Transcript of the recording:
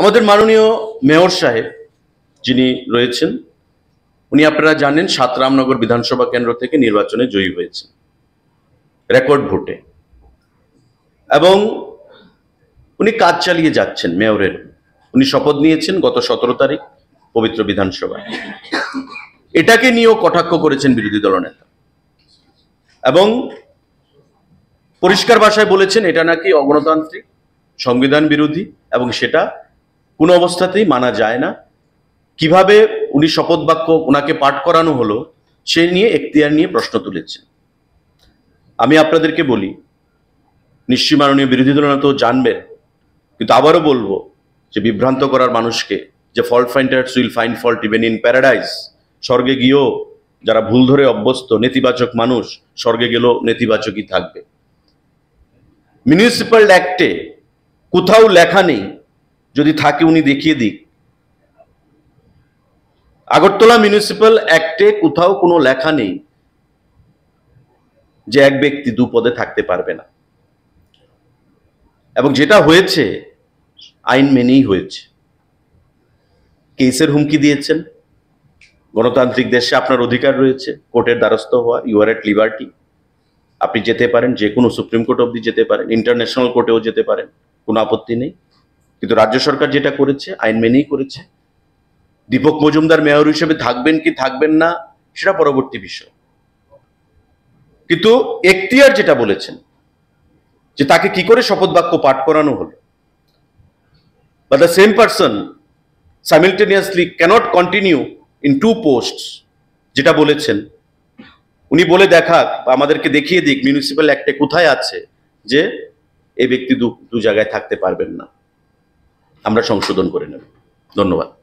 আমাদের মাননীয় মেয়র সাহেব যিনি রয়েছেন উনি আপনারা জানেন সাতরামনগর বিধানসভা কেন্দ্র থেকে নির্বাচনে জয়ী হয়েছেন রেকর্ড ভোটে এবং উনি কাজ চালিয়ে যাচ্ছেন মেয়রের উনি শপথ নিয়েছেন গত সতেরো তারিখ পবিত্র বিধানসভায় এটাকে নিয়েও কটাক্ষ করেছেন বিরোধী দলনেতা এবং পরিষ্কার ভাষায় বলেছেন এটা নাকি অগণতান্ত্রিক সংবিধান বিরোধী এবং সেটা কোনো অবস্থাতেই মানা যায় না কিভাবে উনি শপথ বাক্য ওনাকে পাঠ করানো হলো সে নিয়ে এখতিয়ার নিয়ে প্রশ্ন তুলেছেন আমি আপনাদেরকে বলি নিশ্চয়ই মাননীয় বিরোধী তো জানবেন কিন্তু আবারও বলবো যে বিভ্রান্ত করার মানুষকে যে fault finders will find fault even in paradise স্বর্গে গিয়েও যারা ভুল ধরে অভ্যস্ত নেতিবাচক মানুষ স্বর্গে গেলেও নেতিবাচকই থাকবে মিউনিসিপ্যাল অ্যাক্টে কোথাও লেখা নেই যদি থাকে উনি দেখিয়ে দিক আগরতলা মিউনিসিপ্যাল অ্যাক্টে কোথাও কোনো লেখা নেই যে এক ব্যক্তি দু পদে থাকতে পারবে না এবং যেটা হয়েছে আইন মেনেই হয়েছে কেসের হুমকি দিয়েছেন গণতান্ত্রিক দেশে আপনার অধিকার রয়েছে কোর্টের দ্বারস্থ হওয়া ইউ আর এট লিবার্টি আপনি যেতে পারেন যে কোনো সুপ্রিম কোর্ট অবধি যেতে পারেন ইন্টারন্যাশনাল কোর্টেও যেতে পারেন কোনো আপত্তি নেই কিন্তু রাজ্য সরকার যেটা করেছে আইন মেনেই করেছে দীপক মজুমদার মেয়র হিসেবে থাকবেন কি থাকবেন না সেটা পরবর্তী বিষয় কিন্তু এখতিয়ার যেটা বলেছেন যে তাকে কি করে শপথ বাক্য পাঠ করানো হলো বা the same person simultaneously can't continue in two post যেটা বলেছেন উনি বলে দেখাক আমাদেরকে দেখিয়ে দিক মিউনিসিপ্যাল অ্যাক্টে কোথায় আছে যে এই ব্যক্তি দু জায়গায় থাকতে পারবেন না আমরা সংশোধন করে নেব ধন্যবাদ